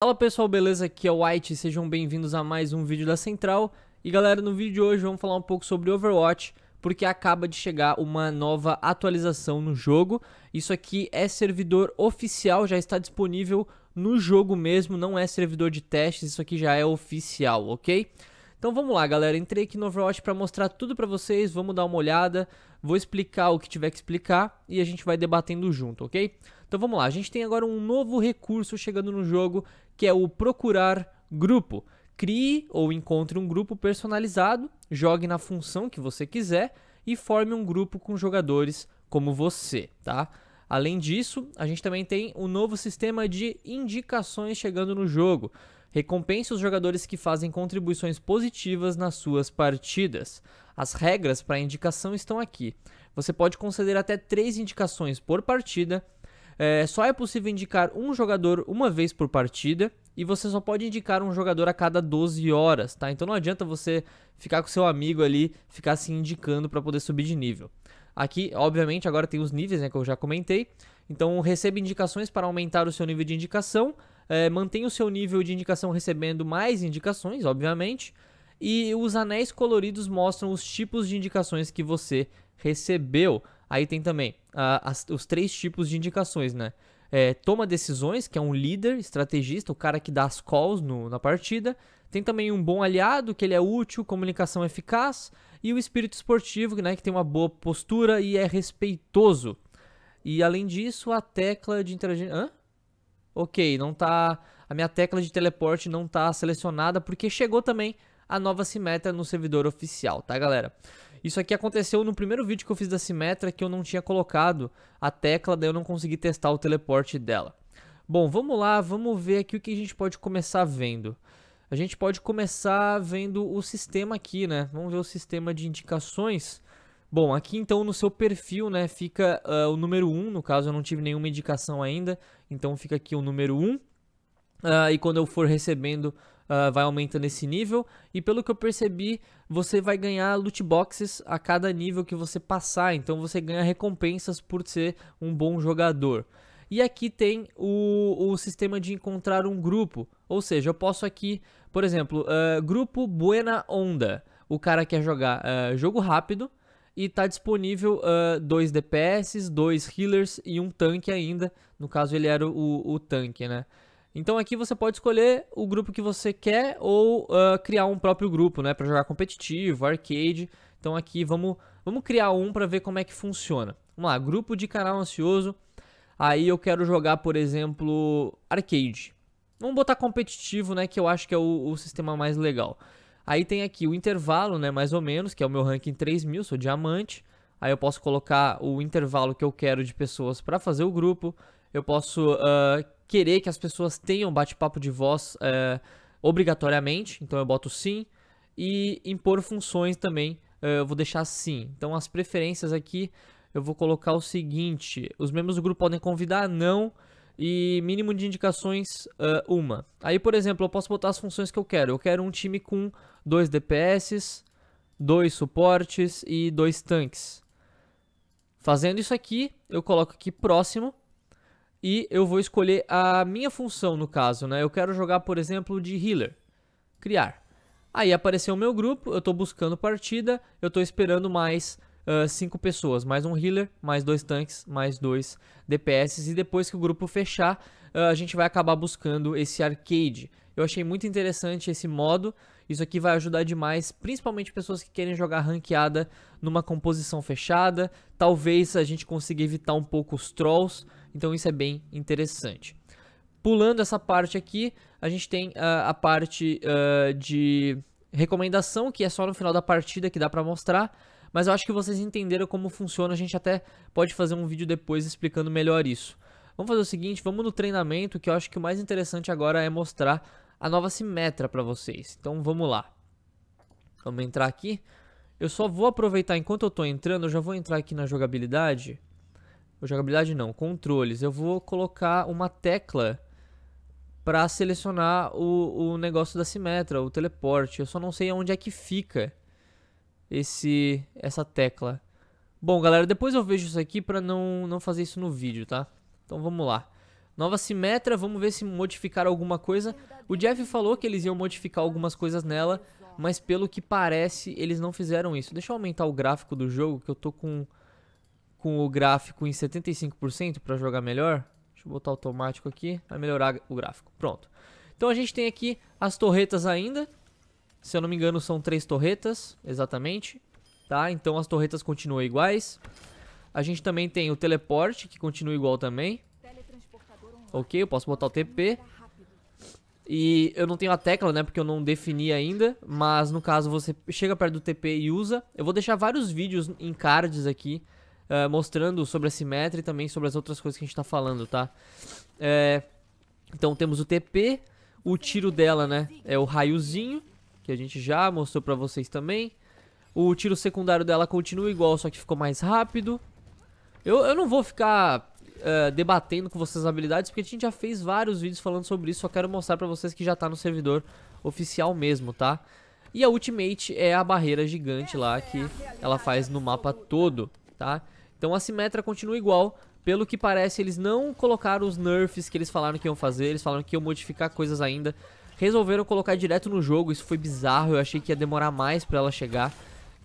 Fala pessoal, beleza? Aqui é o White, sejam bem-vindos a mais um vídeo da Central. E galera, no vídeo de hoje vamos falar um pouco sobre Overwatch, porque acaba de chegar uma nova atualização no jogo. Isso aqui é servidor oficial, já está disponível no jogo mesmo, não é servidor de testes, isso aqui já é oficial, ok? Ok. Então vamos lá, galera. Entrei aqui no Overwatch para mostrar tudo para vocês. Vamos dar uma olhada. Vou explicar o que tiver que explicar e a gente vai debatendo junto, ok? Então vamos lá. A gente tem agora um novo recurso chegando no jogo que é o procurar grupo. Crie ou encontre um grupo personalizado, jogue na função que você quiser e forme um grupo com jogadores como você, tá? Além disso, a gente também tem o um novo sistema de indicações chegando no jogo. Recompense os jogadores que fazem contribuições positivas nas suas partidas. As regras para indicação estão aqui. Você pode conceder até 3 indicações por partida. É, só é possível indicar um jogador uma vez por partida e você só pode indicar um jogador a cada 12 horas, tá? Então não adianta você ficar com seu amigo ali, ficar se indicando para poder subir de nível. Aqui, obviamente, agora tem os níveis, né, que eu já comentei. Então receba indicações para aumentar o seu nível de indicação é, mantém o seu nível de indicação recebendo mais indicações, obviamente, e os anéis coloridos mostram os tipos de indicações que você recebeu. Aí tem também uh, as, os três tipos de indicações, né? É, toma decisões, que é um líder, estrategista, o cara que dá as calls no, na partida. Tem também um bom aliado, que ele é útil, comunicação eficaz. E o espírito esportivo, né, que tem uma boa postura e é respeitoso. E além disso, a tecla de interagir. Hã? ok, não tá. A minha tecla de teleporte não tá selecionada, porque chegou também a nova Simetra no servidor oficial, tá galera? Isso aqui aconteceu no primeiro vídeo que eu fiz da Simetra que eu não tinha colocado a tecla, daí eu não consegui testar o teleporte dela. Bom, vamos lá, vamos ver aqui o que a gente pode começar vendo. A gente pode começar vendo o sistema aqui, né? Vamos ver o sistema de indicações. Bom, aqui então no seu perfil, né, fica uh, o número 1, no caso eu não tive nenhuma indicação ainda, então fica aqui o número 1. Uh, ah, e quando eu for recebendo, uh, vai aumentando esse nível. E pelo que eu percebi, você vai ganhar loot boxes a cada nível que você passar. Então você ganha recompensas por ser um bom jogador. E aqui tem o, o sistema de encontrar um grupo. Ou seja, eu posso aqui, por exemplo, uh, grupo Buena Onda. O cara quer jogar jogo rápido, e tá disponível uh, dois DPS, dois healers e um tanque ainda. No caso, ele era o, o tanque, né? Então aqui você pode escolher o grupo que você quer ou uh, criar um próprio grupo, né? Pra jogar competitivo, arcade. Então aqui vamos, vamos criar um para ver como é que funciona. Vamos lá, grupo de canal ansioso. Aí eu quero jogar, por exemplo, arcade. Vamos botar competitivo, né? Que eu acho que é o, o sistema mais legal. Aí tem aqui o intervalo, né, mais ou menos, que é o meu ranking 3000, sou diamante. Aí eu posso colocar o intervalo que eu quero de pessoas para fazer o grupo. Eu posso uh, querer que as pessoas tenham bate-papo de voz uh, obrigatoriamente, então eu boto sim. E impor funções também, uh, eu vou deixar sim. Então as preferências aqui eu vou colocar o seguinte: os membros do grupo podem convidar? Não. Não e mínimo de indicações uh, uma. Aí, por exemplo, eu posso botar as funções que eu quero. Eu quero um time com dois DPS, dois suportes e dois tanques. Fazendo isso aqui, eu coloco aqui próximo e eu vou escolher a minha função no caso, né? Eu quero jogar, por exemplo, de healer. Criar. Aí apareceu o meu grupo, eu estou buscando partida, eu estou esperando mais 5 ah, pessoas, mais um healer, mais dois tanques, mais dois DPS. E depois que o grupo fechar, uh, a gente vai acabar buscando esse arcade. Eu achei muito interessante esse modo. Isso aqui vai ajudar demais, principalmente pessoas que querem jogar ranqueada numa composição fechada. Talvez a gente consiga evitar um pouco os trolls, então isso é bem interessante. Pulando essa parte aqui, a gente tem uh, a parte uh, de recomendação, que é só no final da partida que dá pra mostrar mas eu acho que vocês entenderam como funciona. A gente até pode fazer um vídeo depois explicando melhor isso. Vamos fazer o seguinte, vamos no treinamento, que eu acho que o mais interessante agora é mostrar a nova simetra para vocês. Então vamos lá. Vamos entrar aqui. Eu só vou aproveitar enquanto eu estou entrando, eu já vou entrar aqui na jogabilidade. jogabilidade não, controles. Eu vou colocar uma tecla para selecionar o, o negócio da simetra, o teleporte. Eu só não sei onde é que fica esse essa tecla. Bom, galera, depois eu vejo isso aqui para não, não fazer isso no vídeo, tá? Então vamos lá. Nova Simetra, vamos ver se modificar alguma coisa. O Jeff falou que eles iam modificar algumas coisas nela, mas pelo que parece, eles não fizeram isso. Deixa eu aumentar o gráfico do jogo, que eu tô com, com o gráfico em 75% para jogar melhor. Deixa eu botar automático aqui, vai melhorar o gráfico. Pronto. Então a gente tem aqui as torretas ainda, se eu não me engano, são três torretas, exatamente. Tá? Então as torretas continuam iguais. A gente também tem o teleporte, que continua igual também. Ok, eu posso botar o TP. E eu não tenho a tecla, né? Porque eu não defini ainda. Mas no caso, você chega perto do TP e usa. Eu vou deixar vários vídeos em cards aqui. Uh, mostrando sobre a simetria e também sobre as outras coisas que a gente tá falando, tá? É, então temos o TP, o tiro dela, né? É o raiozinho que a gente já mostrou pra vocês também. O tiro secundário dela continua igual, só que ficou mais rápido. Eu, eu não vou ficar uh, debatendo com vocês as habilidades, porque a gente já fez vários vídeos falando sobre isso, só quero mostrar pra vocês que já tá no servidor oficial mesmo, tá? E a Ultimate é a barreira gigante lá que ela faz no mapa todo, tá? Então a Simetra continua igual, pelo que parece eles não colocaram os nerfs que eles falaram que iam fazer, eles falaram que iam modificar coisas ainda, Resolveram colocar direto no jogo, isso foi bizarro, eu achei que ia demorar mais pra ela chegar.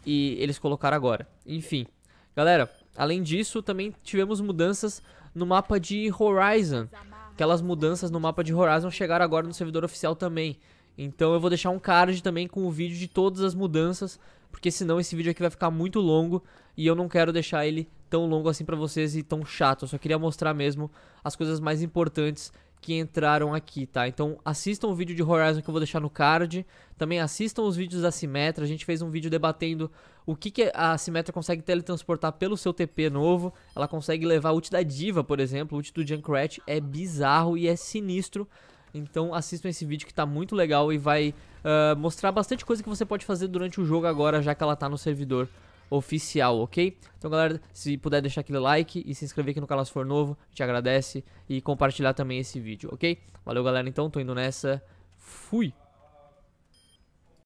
E eles colocaram agora. Enfim. Galera, além disso, também tivemos mudanças no mapa de Horizon. Aquelas mudanças no mapa de Horizon chegaram agora no servidor oficial também. Então eu vou deixar um card também com o vídeo de todas as mudanças, porque senão esse vídeo aqui vai ficar muito longo e eu não quero deixar ele tão longo assim pra vocês e tão chato. Eu só queria mostrar mesmo as coisas mais importantes que entraram aqui, tá? Então assistam o vídeo de Horizon que eu vou deixar no card. Também assistam os vídeos da Simetra. A gente fez um vídeo debatendo o que, que a Simetra consegue teletransportar pelo seu TP novo. Ela consegue levar o ult da Diva, por exemplo. O ult do Junkrat é bizarro e é sinistro. Então assistam esse vídeo que tá muito legal e vai uh, mostrar bastante coisa que você pode fazer durante o jogo agora, já que ela tá no servidor oficial, ok? Então, galera, se puder deixar aquele like e se inscrever aqui no canal se for novo, te agradece e compartilhar também esse vídeo, ok? Valeu, galera, então, tô indo nessa. Fui!